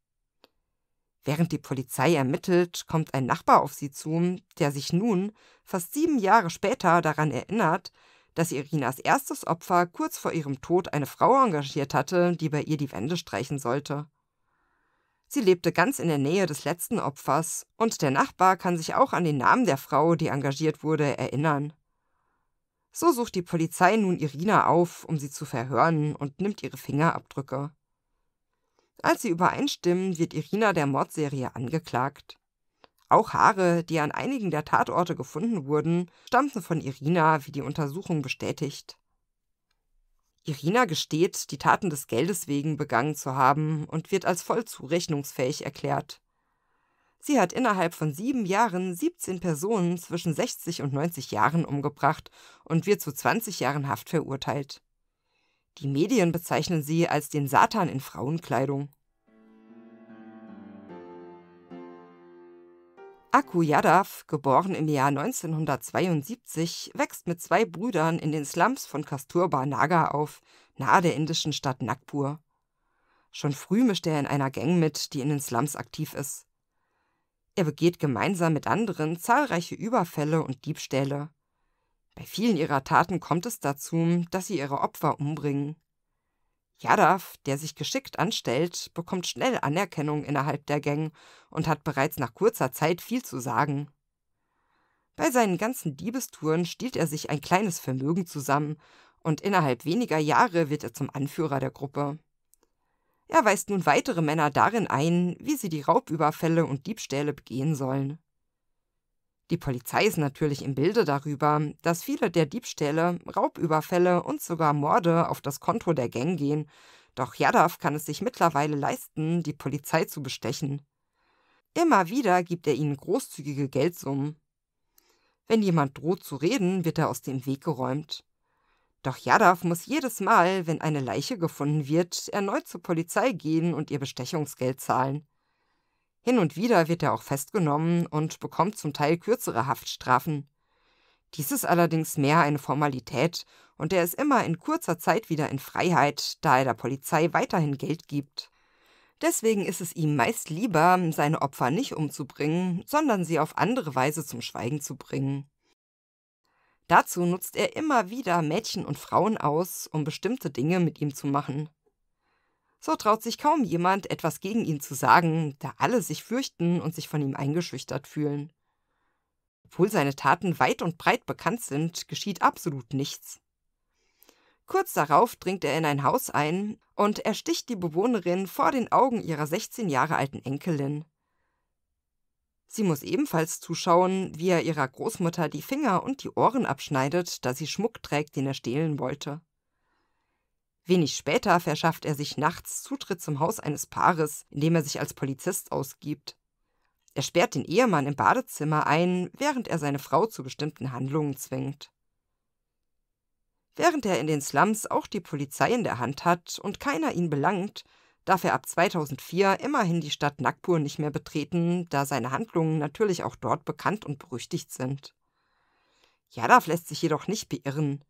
Während die Polizei ermittelt, kommt ein Nachbar auf sie zu, der sich nun, fast sieben Jahre später, daran erinnert, dass Irinas erstes Opfer kurz vor ihrem Tod eine Frau engagiert hatte, die bei ihr die Wände streichen sollte. Sie lebte ganz in der Nähe des letzten Opfers, und der Nachbar kann sich auch an den Namen der Frau, die engagiert wurde, erinnern. So sucht die Polizei nun Irina auf, um sie zu verhören und nimmt ihre Fingerabdrücke. Als sie übereinstimmen, wird Irina der Mordserie angeklagt. Auch Haare, die an einigen der Tatorte gefunden wurden, stammten von Irina, wie die Untersuchung bestätigt. Irina gesteht, die Taten des Geldes wegen begangen zu haben und wird als voll zurechnungsfähig erklärt. Sie hat innerhalb von sieben Jahren 17 Personen zwischen 60 und 90 Jahren umgebracht und wird zu 20 Jahren Haft verurteilt. Die Medien bezeichnen sie als den Satan in Frauenkleidung. Aku Yadav, geboren im Jahr 1972, wächst mit zwei Brüdern in den Slums von Kasturba Naga auf, nahe der indischen Stadt Nagpur. Schon früh mischt er in einer Gang mit, die in den Slums aktiv ist. Er begeht gemeinsam mit anderen zahlreiche Überfälle und Diebstähle. Bei vielen ihrer Taten kommt es dazu, dass sie ihre Opfer umbringen. Yadav, der sich geschickt anstellt, bekommt schnell Anerkennung innerhalb der Gang und hat bereits nach kurzer Zeit viel zu sagen. Bei seinen ganzen Diebestouren stiehlt er sich ein kleines Vermögen zusammen und innerhalb weniger Jahre wird er zum Anführer der Gruppe. Er weist nun weitere Männer darin ein, wie sie die Raubüberfälle und Diebstähle begehen sollen. Die Polizei ist natürlich im Bilde darüber, dass viele der Diebstähle, Raubüberfälle und sogar Morde auf das Konto der Gang gehen, doch Yadav kann es sich mittlerweile leisten, die Polizei zu bestechen. Immer wieder gibt er ihnen großzügige Geldsummen. Wenn jemand droht zu reden, wird er aus dem Weg geräumt. Doch Yadav muss jedes Mal, wenn eine Leiche gefunden wird, erneut zur Polizei gehen und ihr Bestechungsgeld zahlen. Hin und wieder wird er auch festgenommen und bekommt zum Teil kürzere Haftstrafen. Dies ist allerdings mehr eine Formalität und er ist immer in kurzer Zeit wieder in Freiheit, da er der Polizei weiterhin Geld gibt. Deswegen ist es ihm meist lieber, seine Opfer nicht umzubringen, sondern sie auf andere Weise zum Schweigen zu bringen. Dazu nutzt er immer wieder Mädchen und Frauen aus, um bestimmte Dinge mit ihm zu machen. So traut sich kaum jemand, etwas gegen ihn zu sagen, da alle sich fürchten und sich von ihm eingeschüchtert fühlen. Obwohl seine Taten weit und breit bekannt sind, geschieht absolut nichts. Kurz darauf dringt er in ein Haus ein und ersticht die Bewohnerin vor den Augen ihrer 16 Jahre alten Enkelin. Sie muss ebenfalls zuschauen, wie er ihrer Großmutter die Finger und die Ohren abschneidet, da sie Schmuck trägt, den er stehlen wollte. Wenig später verschafft er sich nachts Zutritt zum Haus eines Paares, indem er sich als Polizist ausgibt. Er sperrt den Ehemann im Badezimmer ein, während er seine Frau zu bestimmten Handlungen zwingt. Während er in den Slums auch die Polizei in der Hand hat und keiner ihn belangt, darf er ab 2004 immerhin die Stadt Nagpur nicht mehr betreten, da seine Handlungen natürlich auch dort bekannt und berüchtigt sind. Yadav lässt sich jedoch nicht beirren.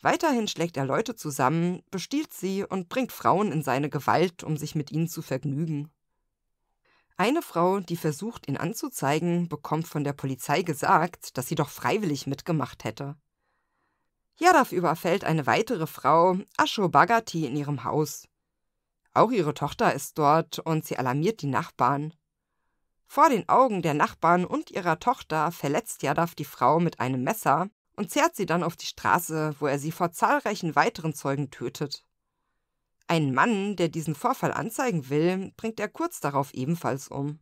Weiterhin schlägt er Leute zusammen, bestiehlt sie und bringt Frauen in seine Gewalt, um sich mit ihnen zu vergnügen. Eine Frau, die versucht, ihn anzuzeigen, bekommt von der Polizei gesagt, dass sie doch freiwillig mitgemacht hätte. Jaraf überfällt eine weitere Frau, Asho Bagati, in ihrem Haus. Auch ihre Tochter ist dort und sie alarmiert die Nachbarn. Vor den Augen der Nachbarn und ihrer Tochter verletzt Jadaf die Frau mit einem Messer und zerrt sie dann auf die Straße, wo er sie vor zahlreichen weiteren Zeugen tötet. Einen Mann, der diesen Vorfall anzeigen will, bringt er kurz darauf ebenfalls um.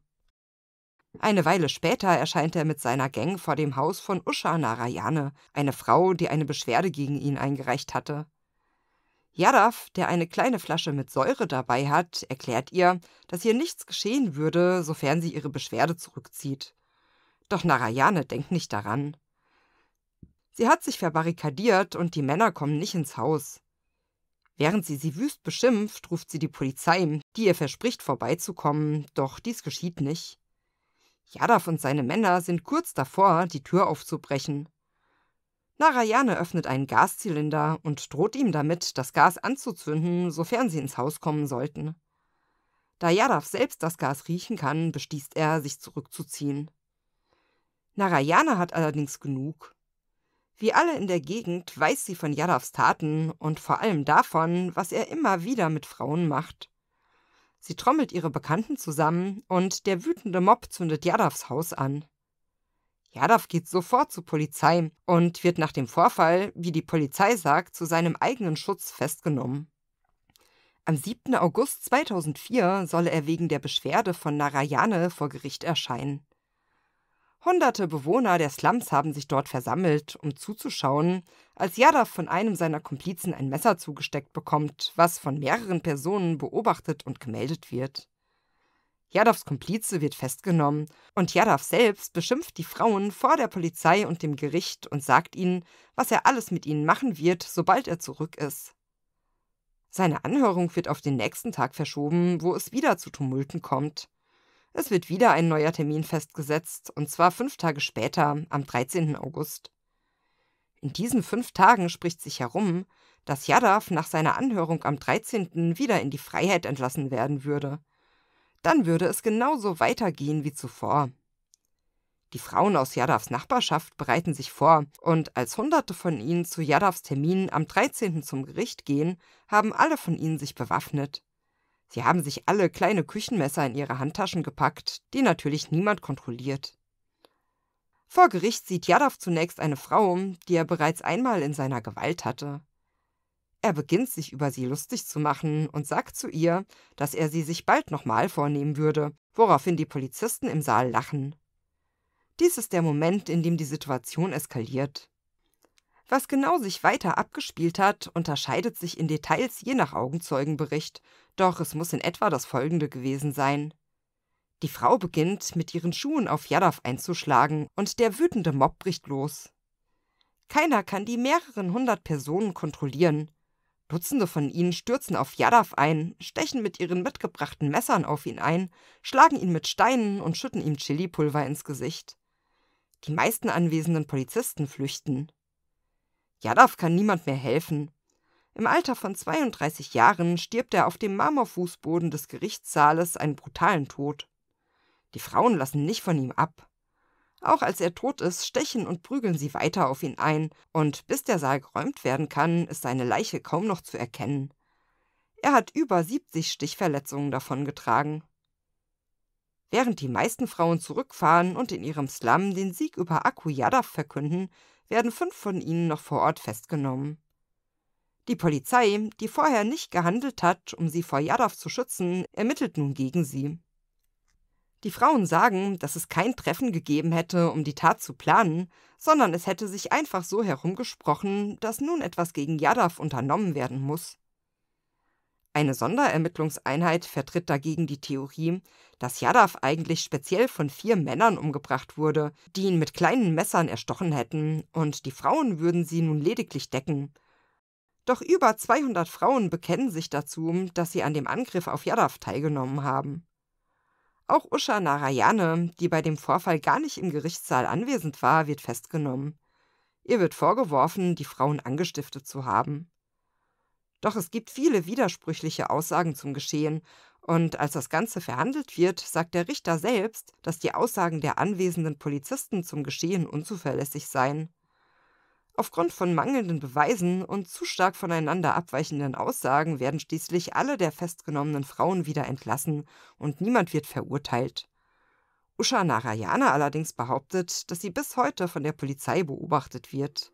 Eine Weile später erscheint er mit seiner Gang vor dem Haus von Usha Narayane, eine Frau, die eine Beschwerde gegen ihn eingereicht hatte. Yadav, der eine kleine Flasche mit Säure dabei hat, erklärt ihr, dass ihr nichts geschehen würde, sofern sie ihre Beschwerde zurückzieht. Doch Narayane denkt nicht daran. Sie hat sich verbarrikadiert und die Männer kommen nicht ins Haus. Während sie sie wüst beschimpft, ruft sie die Polizei, die ihr verspricht, vorbeizukommen, doch dies geschieht nicht. Jadav und seine Männer sind kurz davor, die Tür aufzubrechen. Narayane öffnet einen Gaszylinder und droht ihm damit, das Gas anzuzünden, sofern sie ins Haus kommen sollten. Da Yadav selbst das Gas riechen kann, bestießt er, sich zurückzuziehen. Narayane hat allerdings genug. Wie alle in der Gegend weiß sie von Jadavs Taten und vor allem davon, was er immer wieder mit Frauen macht. Sie trommelt ihre Bekannten zusammen und der wütende Mob zündet Jadavs Haus an. Jadav geht sofort zur Polizei und wird nach dem Vorfall, wie die Polizei sagt, zu seinem eigenen Schutz festgenommen. Am 7. August 2004 solle er wegen der Beschwerde von Narayane vor Gericht erscheinen. Hunderte Bewohner der Slums haben sich dort versammelt, um zuzuschauen, als Yadav von einem seiner Komplizen ein Messer zugesteckt bekommt, was von mehreren Personen beobachtet und gemeldet wird. Yadavs Komplize wird festgenommen und Yadav selbst beschimpft die Frauen vor der Polizei und dem Gericht und sagt ihnen, was er alles mit ihnen machen wird, sobald er zurück ist. Seine Anhörung wird auf den nächsten Tag verschoben, wo es wieder zu Tumulten kommt. Es wird wieder ein neuer Termin festgesetzt, und zwar fünf Tage später, am 13. August. In diesen fünf Tagen spricht sich herum, dass Yadav nach seiner Anhörung am 13. wieder in die Freiheit entlassen werden würde. Dann würde es genauso weitergehen wie zuvor. Die Frauen aus Yadavs Nachbarschaft bereiten sich vor und als Hunderte von ihnen zu Yadavs Termin am 13. zum Gericht gehen, haben alle von ihnen sich bewaffnet. Sie haben sich alle kleine Küchenmesser in ihre Handtaschen gepackt, die natürlich niemand kontrolliert. Vor Gericht sieht Jadav zunächst eine Frau, um, die er bereits einmal in seiner Gewalt hatte. Er beginnt sich über sie lustig zu machen und sagt zu ihr, dass er sie sich bald nochmal vornehmen würde, woraufhin die Polizisten im Saal lachen. Dies ist der Moment, in dem die Situation eskaliert. Was genau sich weiter abgespielt hat, unterscheidet sich in Details je nach Augenzeugenbericht, doch es muss in etwa das folgende gewesen sein. Die Frau beginnt, mit ihren Schuhen auf Yadav einzuschlagen, und der wütende Mob bricht los. Keiner kann die mehreren hundert Personen kontrollieren. Dutzende von ihnen stürzen auf Yadav ein, stechen mit ihren mitgebrachten Messern auf ihn ein, schlagen ihn mit Steinen und schütten ihm Chilipulver ins Gesicht. Die meisten anwesenden Polizisten flüchten. Jadav kann niemand mehr helfen. Im Alter von 32 Jahren stirbt er auf dem Marmorfußboden des Gerichtssaales einen brutalen Tod. Die Frauen lassen nicht von ihm ab. Auch als er tot ist, stechen und prügeln sie weiter auf ihn ein, und bis der Saal geräumt werden kann, ist seine Leiche kaum noch zu erkennen. Er hat über 70 Stichverletzungen davongetragen. Während die meisten Frauen zurückfahren und in ihrem Slum den Sieg über Akku Yadav verkünden, werden fünf von ihnen noch vor Ort festgenommen. Die Polizei, die vorher nicht gehandelt hat, um sie vor Yadav zu schützen, ermittelt nun gegen sie. Die Frauen sagen, dass es kein Treffen gegeben hätte, um die Tat zu planen, sondern es hätte sich einfach so herumgesprochen, dass nun etwas gegen Jadav unternommen werden muss. Eine Sonderermittlungseinheit vertritt dagegen die Theorie, dass Jadav eigentlich speziell von vier Männern umgebracht wurde, die ihn mit kleinen Messern erstochen hätten, und die Frauen würden sie nun lediglich decken. Doch über 200 Frauen bekennen sich dazu, dass sie an dem Angriff auf Jadav teilgenommen haben. Auch Usha Narayane, die bei dem Vorfall gar nicht im Gerichtssaal anwesend war, wird festgenommen. Ihr wird vorgeworfen, die Frauen angestiftet zu haben. Doch es gibt viele widersprüchliche Aussagen zum Geschehen, und als das Ganze verhandelt wird, sagt der Richter selbst, dass die Aussagen der anwesenden Polizisten zum Geschehen unzuverlässig seien. Aufgrund von mangelnden Beweisen und zu stark voneinander abweichenden Aussagen werden schließlich alle der festgenommenen Frauen wieder entlassen und niemand wird verurteilt. Usha Narayana allerdings behauptet, dass sie bis heute von der Polizei beobachtet wird.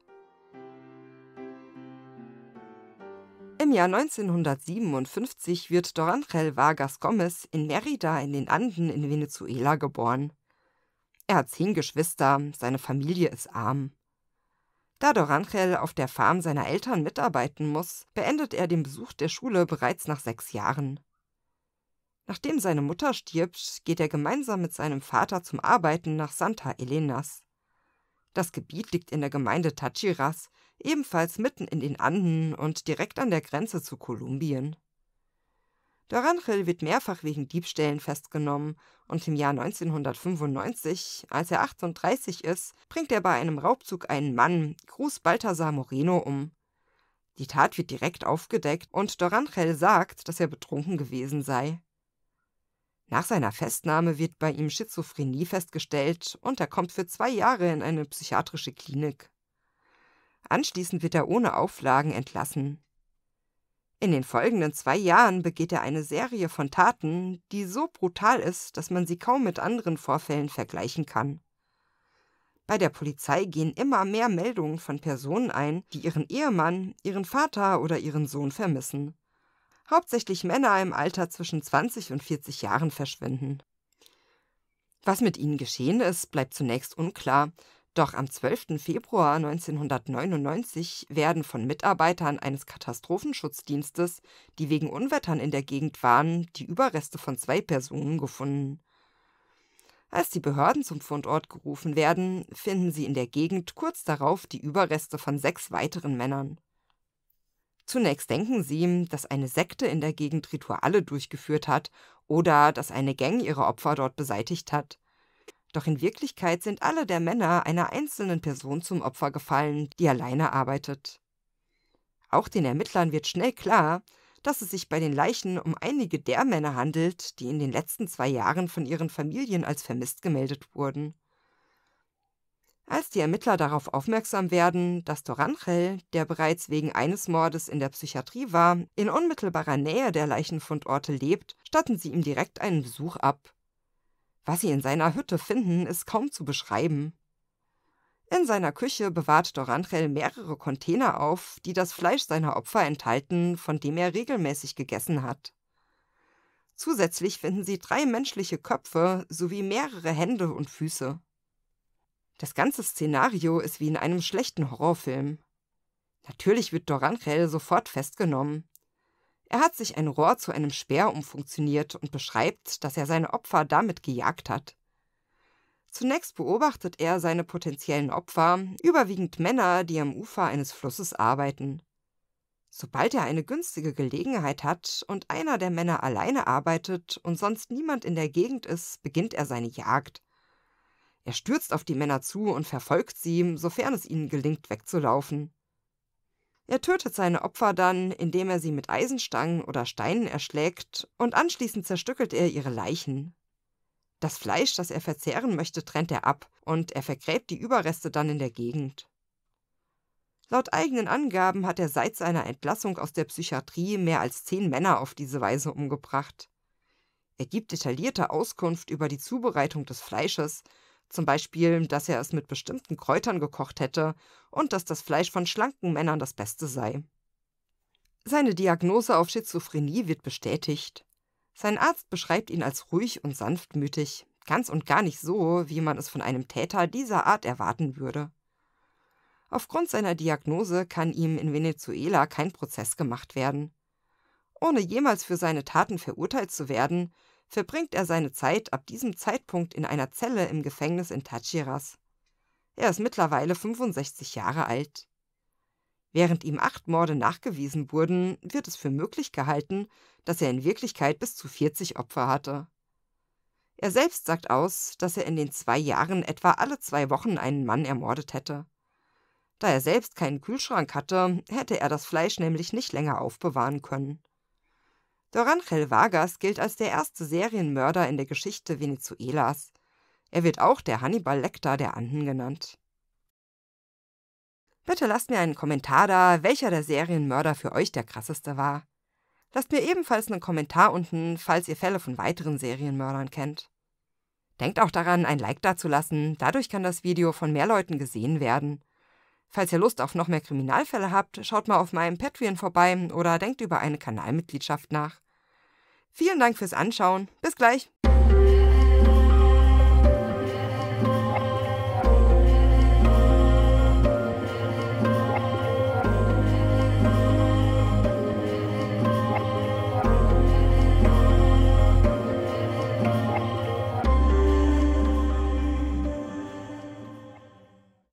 Im Jahr 1957 wird Dorangel Vargas Gomez in Mérida in den Anden in Venezuela geboren. Er hat zehn Geschwister, seine Familie ist arm. Da Dorangel auf der Farm seiner Eltern mitarbeiten muss, beendet er den Besuch der Schule bereits nach sechs Jahren. Nachdem seine Mutter stirbt, geht er gemeinsam mit seinem Vater zum Arbeiten nach Santa Elenas. Das Gebiet liegt in der Gemeinde Tachiras, ebenfalls mitten in den Anden und direkt an der Grenze zu Kolumbien. Dorangel wird mehrfach wegen Diebstählen festgenommen und im Jahr 1995, als er 38 ist, bringt er bei einem Raubzug einen Mann, Cruz Balthasar Moreno, um. Die Tat wird direkt aufgedeckt und Dorangel sagt, dass er betrunken gewesen sei. Nach seiner Festnahme wird bei ihm Schizophrenie festgestellt und er kommt für zwei Jahre in eine psychiatrische Klinik. Anschließend wird er ohne Auflagen entlassen. In den folgenden zwei Jahren begeht er eine Serie von Taten, die so brutal ist, dass man sie kaum mit anderen Vorfällen vergleichen kann. Bei der Polizei gehen immer mehr Meldungen von Personen ein, die ihren Ehemann, ihren Vater oder ihren Sohn vermissen hauptsächlich Männer im Alter zwischen 20 und 40 Jahren verschwinden. Was mit ihnen geschehen ist, bleibt zunächst unklar, doch am 12. Februar 1999 werden von Mitarbeitern eines Katastrophenschutzdienstes, die wegen Unwettern in der Gegend waren, die Überreste von zwei Personen gefunden. Als die Behörden zum Fundort gerufen werden, finden sie in der Gegend kurz darauf die Überreste von sechs weiteren Männern. Zunächst denken sie, dass eine Sekte in der Gegend Rituale durchgeführt hat oder dass eine Gang ihre Opfer dort beseitigt hat. Doch in Wirklichkeit sind alle der Männer einer einzelnen Person zum Opfer gefallen, die alleine arbeitet. Auch den Ermittlern wird schnell klar, dass es sich bei den Leichen um einige der Männer handelt, die in den letzten zwei Jahren von ihren Familien als vermisst gemeldet wurden. Als die Ermittler darauf aufmerksam werden, dass Doranchel, der bereits wegen eines Mordes in der Psychiatrie war, in unmittelbarer Nähe der Leichenfundorte lebt, statten sie ihm direkt einen Besuch ab. Was sie in seiner Hütte finden, ist kaum zu beschreiben. In seiner Küche bewahrt Doranchel mehrere Container auf, die das Fleisch seiner Opfer enthalten, von dem er regelmäßig gegessen hat. Zusätzlich finden sie drei menschliche Köpfe sowie mehrere Hände und Füße. Das ganze Szenario ist wie in einem schlechten Horrorfilm. Natürlich wird Doranrel sofort festgenommen. Er hat sich ein Rohr zu einem Speer umfunktioniert und beschreibt, dass er seine Opfer damit gejagt hat. Zunächst beobachtet er seine potenziellen Opfer, überwiegend Männer, die am Ufer eines Flusses arbeiten. Sobald er eine günstige Gelegenheit hat und einer der Männer alleine arbeitet und sonst niemand in der Gegend ist, beginnt er seine Jagd. Er stürzt auf die Männer zu und verfolgt sie, sofern es ihnen gelingt, wegzulaufen. Er tötet seine Opfer dann, indem er sie mit Eisenstangen oder Steinen erschlägt, und anschließend zerstückelt er ihre Leichen. Das Fleisch, das er verzehren möchte, trennt er ab, und er vergräbt die Überreste dann in der Gegend. Laut eigenen Angaben hat er seit seiner Entlassung aus der Psychiatrie mehr als zehn Männer auf diese Weise umgebracht. Er gibt detaillierte Auskunft über die Zubereitung des Fleisches, zum Beispiel, dass er es mit bestimmten Kräutern gekocht hätte und dass das Fleisch von schlanken Männern das Beste sei. Seine Diagnose auf Schizophrenie wird bestätigt. Sein Arzt beschreibt ihn als ruhig und sanftmütig, ganz und gar nicht so, wie man es von einem Täter dieser Art erwarten würde. Aufgrund seiner Diagnose kann ihm in Venezuela kein Prozess gemacht werden. Ohne jemals für seine Taten verurteilt zu werden, verbringt er seine Zeit ab diesem Zeitpunkt in einer Zelle im Gefängnis in Tachiras. Er ist mittlerweile 65 Jahre alt. Während ihm acht Morde nachgewiesen wurden, wird es für möglich gehalten, dass er in Wirklichkeit bis zu 40 Opfer hatte. Er selbst sagt aus, dass er in den zwei Jahren etwa alle zwei Wochen einen Mann ermordet hätte. Da er selbst keinen Kühlschrank hatte, hätte er das Fleisch nämlich nicht länger aufbewahren können. Der Rangel Vargas gilt als der erste Serienmörder in der Geschichte Venezuelas. Er wird auch der Hannibal Lecter der Anden genannt. Bitte lasst mir einen Kommentar da, welcher der Serienmörder für euch der krasseste war. Lasst mir ebenfalls einen Kommentar unten, falls ihr Fälle von weiteren Serienmördern kennt. Denkt auch daran, ein Like dazulassen, dadurch kann das Video von mehr Leuten gesehen werden. Falls ihr Lust auf noch mehr Kriminalfälle habt, schaut mal auf meinem Patreon vorbei oder denkt über eine Kanalmitgliedschaft nach. Vielen Dank fürs Anschauen. Bis gleich.